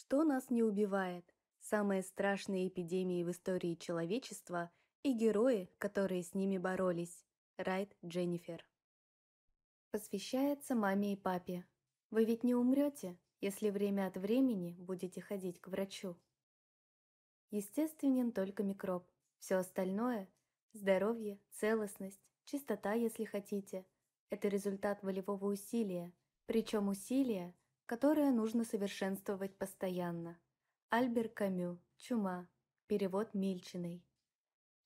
Что нас не убивает? Самые страшные эпидемии в истории человечества и герои, которые с ними боролись. Райт Дженнифер. Посвящается маме и папе. Вы ведь не умрете, если время от времени будете ходить к врачу. Естественен только микроб. Все остальное – здоровье, целостность, чистота, если хотите – это результат волевого усилия, причем усилия, которое нужно совершенствовать постоянно. Альбер Камю, «Чума», перевод Мильчиной.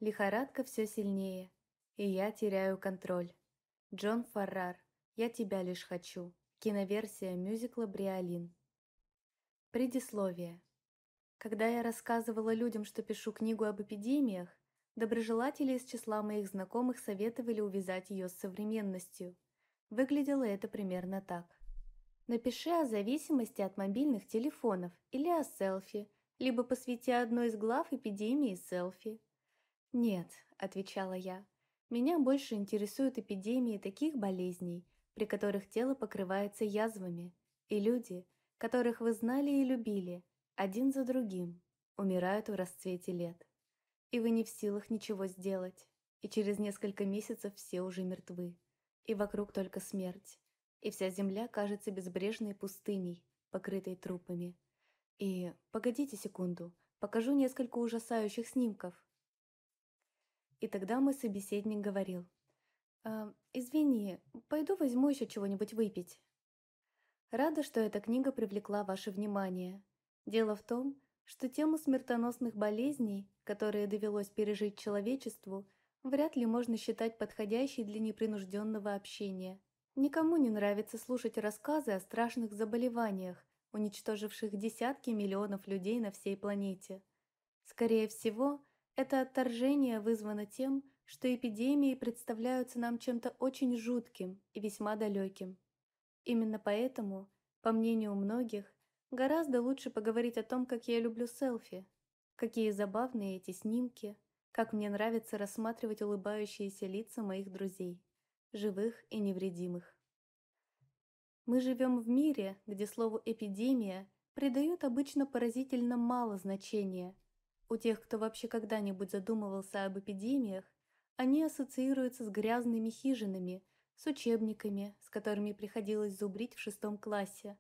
Лихорадка все сильнее, и я теряю контроль. Джон Фаррар, «Я тебя лишь хочу», киноверсия мюзикла «Бриолин». Предисловие. Когда я рассказывала людям, что пишу книгу об эпидемиях, доброжелатели из числа моих знакомых советовали увязать ее с современностью. Выглядело это примерно так – Напиши о зависимости от мобильных телефонов или о селфи, либо посвяти одной из глав эпидемии селфи. «Нет», — отвечала я, — «меня больше интересуют эпидемии таких болезней, при которых тело покрывается язвами, и люди, которых вы знали и любили, один за другим, умирают в расцвете лет. И вы не в силах ничего сделать, и через несколько месяцев все уже мертвы, и вокруг только смерть, и вся земля кажется безбрежной пустыней, покрытой трупами. И, погодите секунду, покажу несколько ужасающих снимков. И тогда мой собеседник говорил. «Э, «Извини, пойду возьму еще чего-нибудь выпить». Рада, что эта книга привлекла ваше внимание. Дело в том, что тему смертоносных болезней, которые довелось пережить человечеству, вряд ли можно считать подходящей для непринужденного общения – Никому не нравится слушать рассказы о страшных заболеваниях, уничтоживших десятки миллионов людей на всей планете. Скорее всего, это отторжение вызвано тем, что эпидемии представляются нам чем-то очень жутким и весьма далеким. Именно поэтому, по мнению многих, гораздо лучше поговорить о том, как я люблю селфи, какие забавные эти снимки, как мне нравится рассматривать улыбающиеся лица моих друзей живых и невредимых. Мы живем в мире, где слову «эпидемия» придают обычно поразительно мало значения. У тех, кто вообще когда-нибудь задумывался об эпидемиях, они ассоциируются с грязными хижинами, с учебниками, с которыми приходилось зубрить в шестом классе,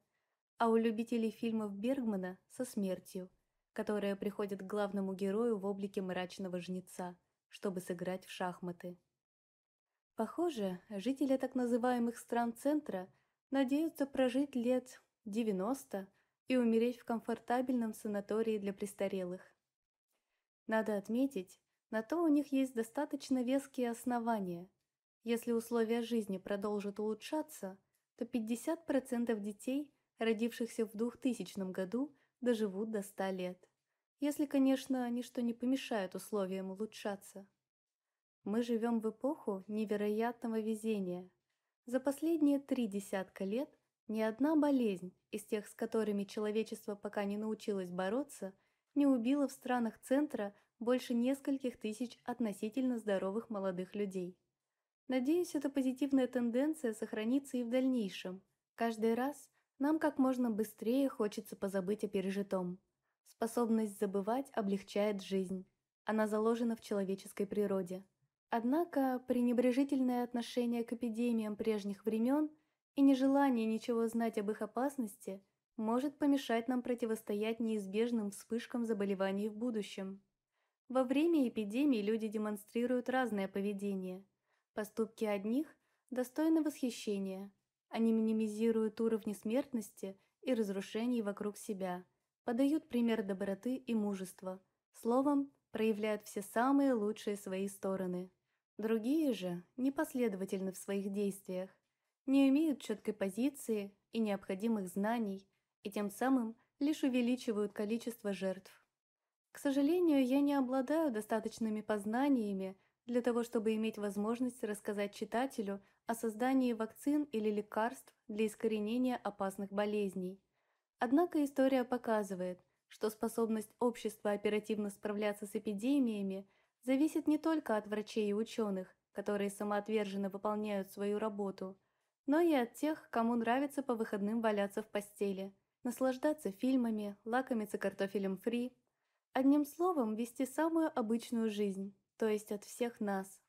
а у любителей фильмов Бергмана – со смертью, которая приходит к главному герою в облике мрачного жнеца, чтобы сыграть в шахматы. Похоже, жители так называемых стран центра надеются прожить лет 90 и умереть в комфортабельном санатории для престарелых. Надо отметить, на то у них есть достаточно веские основания. Если условия жизни продолжат улучшаться, то 50% детей, родившихся в 2000 году, доживут до 100 лет. Если, конечно, ничто не помешает условиям улучшаться. Мы живем в эпоху невероятного везения. За последние три десятка лет ни одна болезнь из тех, с которыми человечество пока не научилось бороться, не убила в странах центра больше нескольких тысяч относительно здоровых молодых людей. Надеюсь, эта позитивная тенденция сохранится и в дальнейшем. Каждый раз нам как можно быстрее хочется позабыть о пережитом. Способность забывать облегчает жизнь. Она заложена в человеческой природе. Однако пренебрежительное отношение к эпидемиям прежних времен и нежелание ничего знать об их опасности может помешать нам противостоять неизбежным вспышкам заболеваний в будущем. Во время эпидемии люди демонстрируют разное поведение. Поступки одних достойны восхищения. Они минимизируют уровни смертности и разрушений вокруг себя, подают пример доброты и мужества, словом, проявляют все самые лучшие свои стороны. Другие же непоследовательны в своих действиях, не имеют четкой позиции и необходимых знаний, и тем самым лишь увеличивают количество жертв. К сожалению, я не обладаю достаточными познаниями для того, чтобы иметь возможность рассказать читателю о создании вакцин или лекарств для искоренения опасных болезней. Однако история показывает, что способность общества оперативно справляться с эпидемиями – зависит не только от врачей и ученых, которые самоотверженно выполняют свою работу, но и от тех, кому нравится по выходным валяться в постели, наслаждаться фильмами, лакомиться картофелем фри, одним словом вести самую обычную жизнь, то есть от всех нас.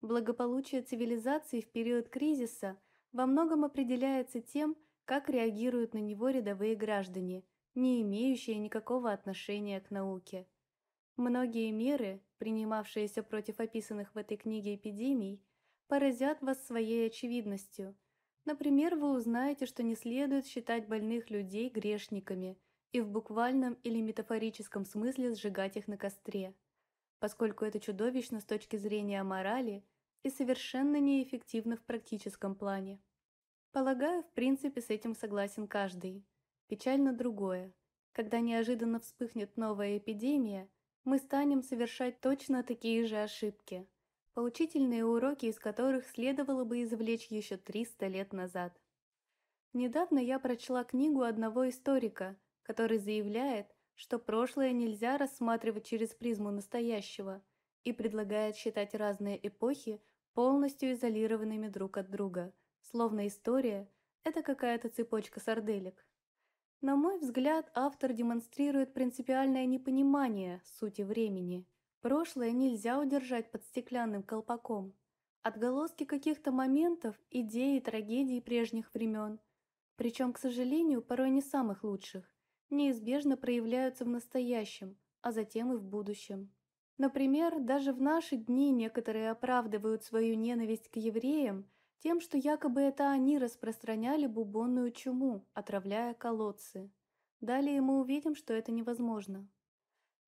Благополучие цивилизации в период кризиса во многом определяется тем, как реагируют на него рядовые граждане, не имеющие никакого отношения к науке. Многие меры, принимавшиеся против описанных в этой книге эпидемий, поразят вас своей очевидностью. Например, вы узнаете, что не следует считать больных людей грешниками и в буквальном или метафорическом смысле сжигать их на костре, поскольку это чудовищно с точки зрения морали и совершенно неэффективно в практическом плане. Полагаю, в принципе, с этим согласен каждый. Печально другое. Когда неожиданно вспыхнет новая эпидемия – мы станем совершать точно такие же ошибки. Поучительные уроки, из которых следовало бы извлечь еще 300 лет назад. Недавно я прочла книгу одного историка, который заявляет, что прошлое нельзя рассматривать через призму настоящего и предлагает считать разные эпохи полностью изолированными друг от друга, словно история – это какая-то цепочка сарделек. На мой взгляд, автор демонстрирует принципиальное непонимание сути времени. Прошлое нельзя удержать под стеклянным колпаком. Отголоски каких-то моментов, идей и трагедий прежних времен, причем, к сожалению, порой не самых лучших, неизбежно проявляются в настоящем, а затем и в будущем. Например, даже в наши дни некоторые оправдывают свою ненависть к евреям тем, что якобы это они распространяли бубонную чуму, отравляя колодцы. Далее мы увидим, что это невозможно.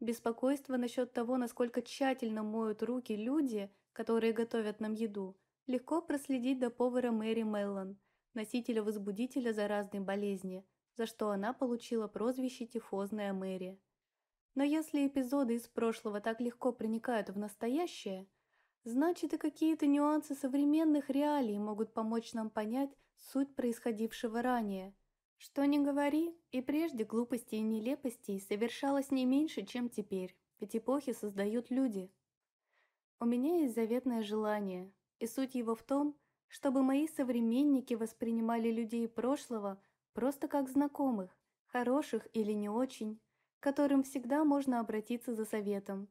Беспокойство насчет того, насколько тщательно моют руки люди, которые готовят нам еду, легко проследить до повара Мэри Меллон, носителя возбудителя заразной болезни, за что она получила прозвище «Тифозная Мэри». Но если эпизоды из прошлого так легко проникают в настоящее – Значит, и какие-то нюансы современных реалий могут помочь нам понять суть происходившего ранее. Что ни говори, и прежде глупостей и нелепостей совершалось не меньше, чем теперь, ведь эпохи создают люди. У меня есть заветное желание, и суть его в том, чтобы мои современники воспринимали людей прошлого просто как знакомых, хороших или не очень, к которым всегда можно обратиться за советом,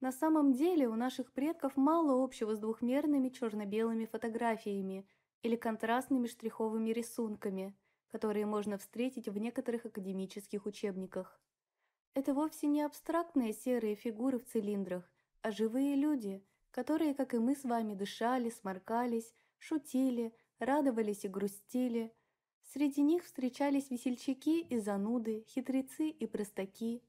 на самом деле у наших предков мало общего с двухмерными черно-белыми фотографиями или контрастными штриховыми рисунками, которые можно встретить в некоторых академических учебниках. Это вовсе не абстрактные серые фигуры в цилиндрах, а живые люди, которые, как и мы с вами, дышали, сморкались, шутили, радовались и грустили. Среди них встречались весельчаки и зануды, хитрецы и простаки.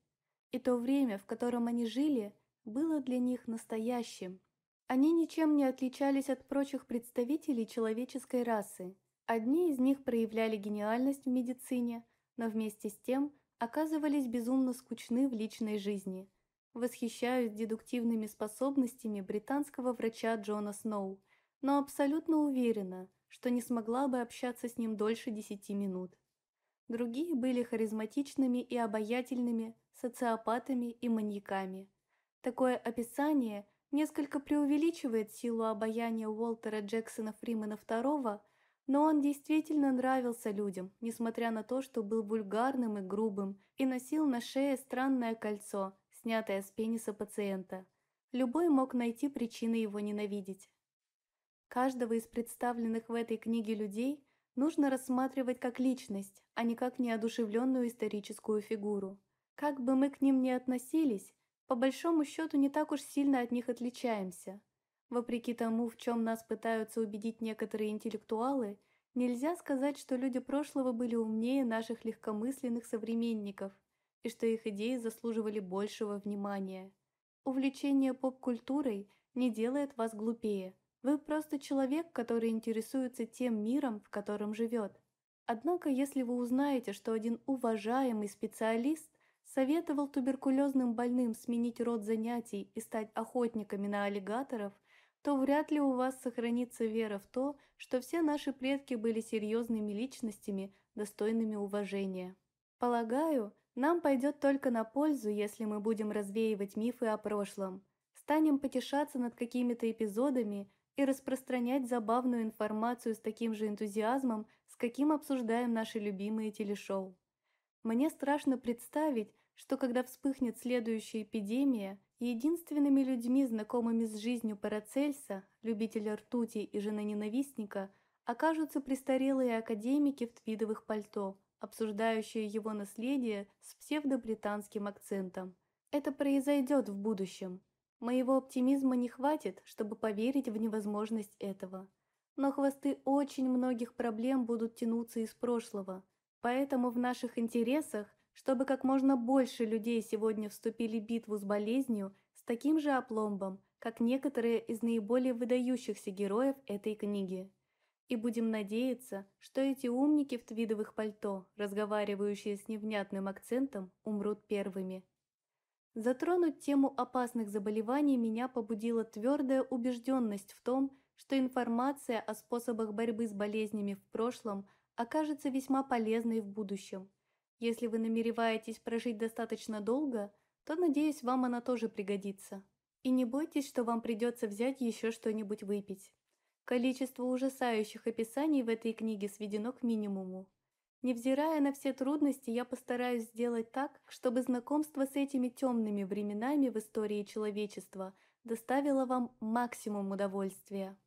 И то время, в котором они жили – было для них настоящим. Они ничем не отличались от прочих представителей человеческой расы. Одни из них проявляли гениальность в медицине, но вместе с тем оказывались безумно скучны в личной жизни. Восхищаюсь дедуктивными способностями британского врача Джона Сноу, но абсолютно уверена, что не смогла бы общаться с ним дольше десяти минут. Другие были харизматичными и обаятельными, социопатами и маньяками – Такое описание несколько преувеличивает силу обаяния Уолтера Джексона Фримена II, но он действительно нравился людям, несмотря на то, что был вульгарным и грубым и носил на шее странное кольцо, снятое с пениса пациента. Любой мог найти причины его ненавидеть. Каждого из представленных в этой книге людей нужно рассматривать как личность, а не как неодушевленную историческую фигуру. Как бы мы к ним ни относились, по большому счету не так уж сильно от них отличаемся. Вопреки тому, в чем нас пытаются убедить некоторые интеллектуалы, нельзя сказать, что люди прошлого были умнее наших легкомысленных современников и что их идеи заслуживали большего внимания. Увлечение поп-культурой не делает вас глупее. Вы просто человек, который интересуется тем миром, в котором живет. Однако, если вы узнаете, что один уважаемый специалист советовал туберкулезным больным сменить род занятий и стать охотниками на аллигаторов, то вряд ли у вас сохранится вера в то, что все наши предки были серьезными личностями, достойными уважения. Полагаю, нам пойдет только на пользу, если мы будем развеивать мифы о прошлом, станем потешаться над какими-то эпизодами и распространять забавную информацию с таким же энтузиазмом, с каким обсуждаем наши любимые телешоу. Мне страшно представить, что когда вспыхнет следующая эпидемия, единственными людьми, знакомыми с жизнью Парацельса, любителя ртути и жена-ненавистника, окажутся престарелые академики в твидовых пальто, обсуждающие его наследие с псевдобританским акцентом. Это произойдет в будущем. Моего оптимизма не хватит, чтобы поверить в невозможность этого. Но хвосты очень многих проблем будут тянуться из прошлого – Поэтому в наших интересах, чтобы как можно больше людей сегодня вступили в битву с болезнью с таким же опломбом, как некоторые из наиболее выдающихся героев этой книги. И будем надеяться, что эти умники в твидовых пальто, разговаривающие с невнятным акцентом, умрут первыми. Затронуть тему опасных заболеваний меня побудила твердая убежденность в том, что информация о способах борьбы с болезнями в прошлом – окажется весьма полезной в будущем. Если вы намереваетесь прожить достаточно долго, то, надеюсь, вам она тоже пригодится. И не бойтесь, что вам придется взять еще что-нибудь выпить. Количество ужасающих описаний в этой книге сведено к минимуму. Невзирая на все трудности, я постараюсь сделать так, чтобы знакомство с этими темными временами в истории человечества доставило вам максимум удовольствия.